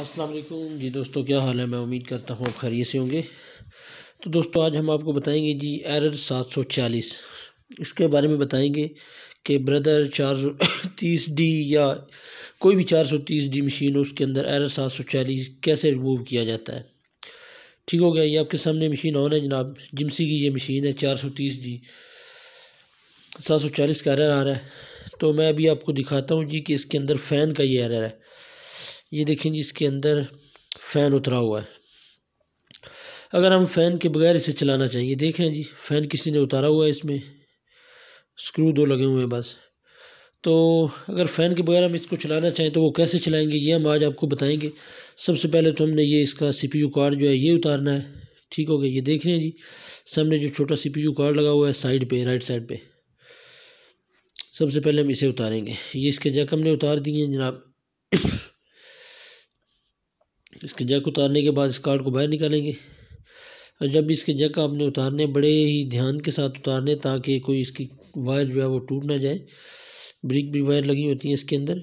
अस्सलाम वालेकुम जी दोस्तों क्या हाल है मैं उम्मीद करता हूँ आप खरीय से होंगे तो दोस्तों आज हम आपको बताएंगे जी एरर 740 इसके बारे में बताएंगे कि ब्रदर चार तीस डी या कोई भी चार सौ तीस डी मशीन हो उसके अंदर एरर 740 कैसे रिमूव किया जाता है ठीक हो गया ये आपके सामने मशीन ऑन है जनाब जिमसी की ये मशीन है चार सौ तीस डी सात सौ चालीस का एरर आ रहा है तो मैं अभी आपको दिखाता हूँ जी कि इसके अंदर फ़ैन का ये एरर है ये देखें जी इसके अंदर फ़ैन उतरा हुआ है अगर हम फ़ैन के बगैर इसे चलाना चाहें ये देखें जी फ़ैन किसी ने उतारा हुआ है इसमें स्क्रू दो लगे हुए हैं बस तो अगर फ़ैन के बगैर हम इसको चलाना चाहें तो वो कैसे चलाएंगे ये हम आज आपको बताएंगे सबसे पहले तो हमने ये इसका सी कार्ड जो है ये उतारना है ठीक हो गया ये देख रहे हैं जी सामने जो छोटा सी कार्ड लगा हुआ है साइड पर राइट साइड पर सबसे पहले हम इसे उतारेंगे ये इसके जैक हमने उतार दिए हैं जनाब इसके जग उतारने के बाद इस कार्ड को बाहर निकालेंगे और जब इसके जग का आपने उतारने बड़े ही ध्यान के साथ उतारने ताकि कोई इसकी वायर जो है वो टूट ना जाए ब्रिक भी वायर लगी होती हैं इसके अंदर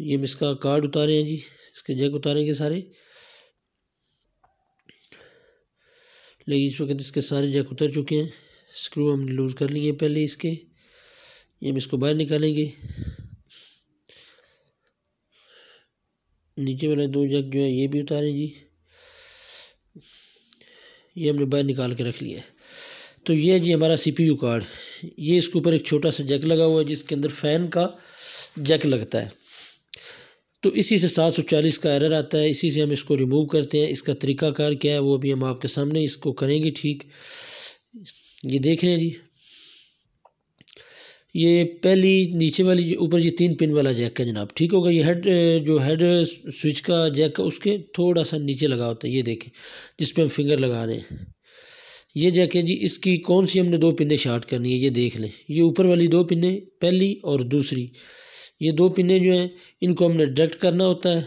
ये हम इसका कार्ड उतारे हैं जी इसके जग उतारेंगे सारे लेकिन इस वक्त इसके सारे जग उतर चुके हैं स्क्रू हमने लूज़ कर लिए पहले इसके ये हम इसको बाहर निकालेंगे नीचे वाले दो जग जो है ये भी उतारे जी ये हमने बाहर निकाल के रख लिया है तो ये जी हमारा सीपीयू कार्ड ये इसके ऊपर एक छोटा सा जैक लगा हुआ है जिसके अंदर फ़ैन का जैक लगता है तो इसी से सात सौ चालीस का एरर आता है इसी से हम इसको रिमूव करते हैं इसका कार क्या है वो अभी हम आपके सामने इसको करेंगे ठीक ये देख रहे हैं जी ये पहली नीचे वाली ऊपर ये तीन पिन वाला जैक है जनाब ठीक होगा ये हेड जो हेड स्विच का जैक है उसके थोड़ा सा नीचे लगा होता है ये देखें जिस पर हम फिंगर लगा रहे हैं ये जैक है जी इसकी कौन सी हमने दो पिने शार्ट करनी है ये देख लें ये ऊपर वाली दो पिने पहली और दूसरी ये दो पिने जो हैं इनको हमने डायरेक्ट करना होता है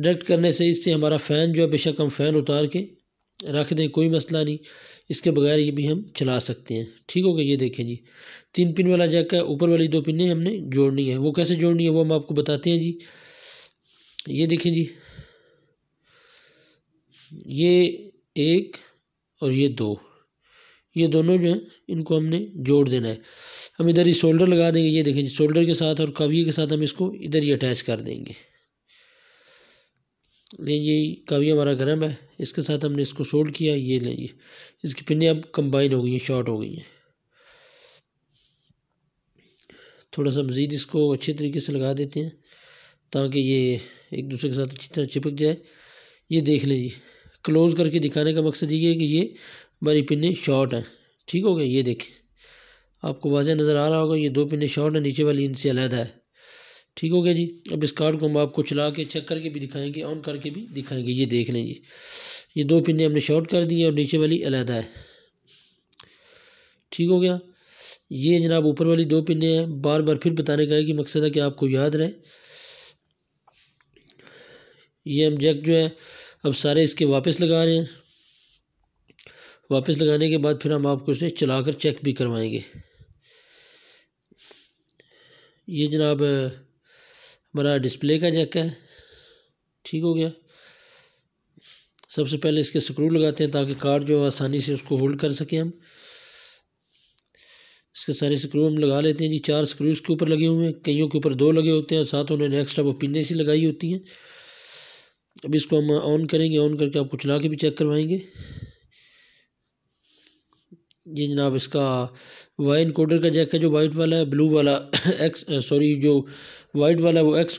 डायरेक्ट करने से इससे हमारा फ़ैन जो है बेशक हम फ़ैन उतार के रख दें कोई मसला नहीं इसके बगैर ये भी हम चला सकते हैं ठीक हो गया ये देखें जी तीन पिन वाला जैक है ऊपर वाली दो पिने हमने जोड़नी है वो कैसे जोड़नी है वो हम आपको बताते हैं जी ये देखें जी ये एक और ये दो ये दोनों जो हैं इनको हमने जोड़ देना है हम इधर ही शोल्डर लगा देंगे ये देखें जी शोल्डर के साथ और कवि के साथ हम इसको इधर ही अटैच कर देंगे ले ये काफी हमारा गर्म है इसके साथ हमने इसको सोल्ड किया ये ले ये इसकी पिने अब कंबाइन हो गई हैं शॉर्ट हो गई हैं थोड़ा सा मज़ीद इसको अच्छे तरीके से लगा देते हैं ताकि ये एक दूसरे के साथ अच्छी तरह चिपक जाए ये देख लीजिए क्लोज़ करके दिखाने का मकसद ये है कि ये हमारी पिने शॉर्ट हैं ठीक हो गया ये देखें आपको वाजह नज़र आ रहा होगा ये दो पिने शॉर्ट हैं नीचे वाली इनसे अलहदा है ठीक हो गया जी अब इस कार्ड को हम आपको चला के चेक करके भी दिखाएंगे ऑन करके भी दिखाएंगे ये देख लें जी ये दो पिने हमने शॉर्ट कर दी है और नीचे वाली अलहदा है ठीक हो गया ये जनाब ऊपर वाली दो पिने हैं बार बार फिर बताने का है कि मकसद है कि आपको याद रहे ये हम जैक जो है अब सारे इसके वापस लगा रहे हैं वापस लगाने के बाद फिर हम आपको इसे चलाकर चेक भी करवाएंगे ये जनाब हमारा डिस्प्ले का जैक है ठीक हो गया सबसे पहले इसके स्क्रू लगाते हैं ताकि कार्ड जो आसानी से उसको होल्ड कर सकें हम इसके सारे स्क्रू हम लगा लेते हैं जी चार स्क्रू इसके ऊपर लगे हुए हैं कईयों के ऊपर दो लगे होते हैं साथ उन्होंने एक्स्ट्रा वो पिने सी लगाई होती हैं अब इसको हम ऑन करेंगे ऑन करके आपको चला के भी चेक करवाएंगे ये जनाब इसका वाई इनकोडर का जैक है जो वाइट वाला है ब्लू वाला एक्स सॉरी जो वाइट वाला है वो एक्स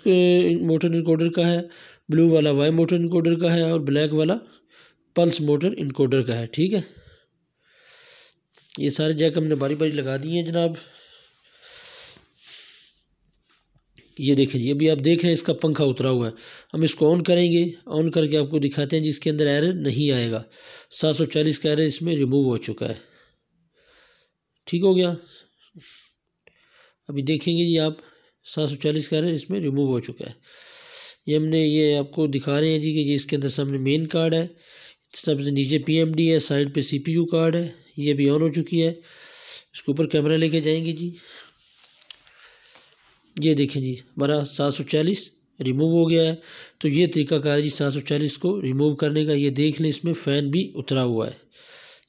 मोटर इनकोडर का है ब्लू वाला वाई मोटर इनकोडर का है और ब्लैक वाला पल्स मोटर इनकोडर का है ठीक है ये सारे जैक हमने बारी बारी लगा दिए हैं जनाब ये देखें जी अभी आप देख रहे हैं इसका पंखा उतरा हुआ है हम इसको ऑन करेंगे ऑन करके आपको दिखाते हैं जिसके अंदर एरर नहीं आएगा 740 का एरर इसमें रिमूव हो चुका है ठीक हो गया अभी देखेंगे जी आप सात सौ चालीस कह रहे हैं इसमें रिमूव हो चुका है ये हमने ये आपको दिखा रहे हैं जी कि ये इसके अंदर सामने मेन कार्ड है सबसे नीचे पीएमडी है साइड पे सीपीयू कार्ड है ये भी ऑन हो चुकी है इसके ऊपर कैमरा लेके जाएंगे जी ये देखें जी हमारा सात सौ चालीस रिमूव हो गया है तो ये तरीका कार है जी सात सौ चालीस को रिमूव करने का ये देख लें इसमें फ़ैन भी उतरा हुआ है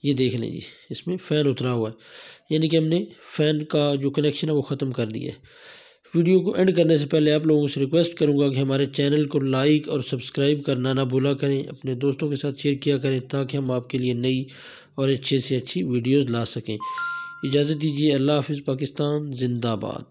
ये देख लें जी इसमें फ़ैन उतरा हुआ है यानी कि हमने फ़ैन का जो कनेक्शन है वो ख़त्म कर दिया है वीडियो को एंड करने से पहले आप लोगों से रिक्वेस्ट करूंगा कि हमारे चैनल को लाइक और सब्सक्राइब करना ना भूला करें अपने दोस्तों के साथ शेयर किया करें ताकि हम आपके लिए नई और अच्छे से अच्छी वीडियोज़ ला सकें इजाज़त दीजिए अल्लाह हाफिज़ पाकिस्तान जिंदाबाद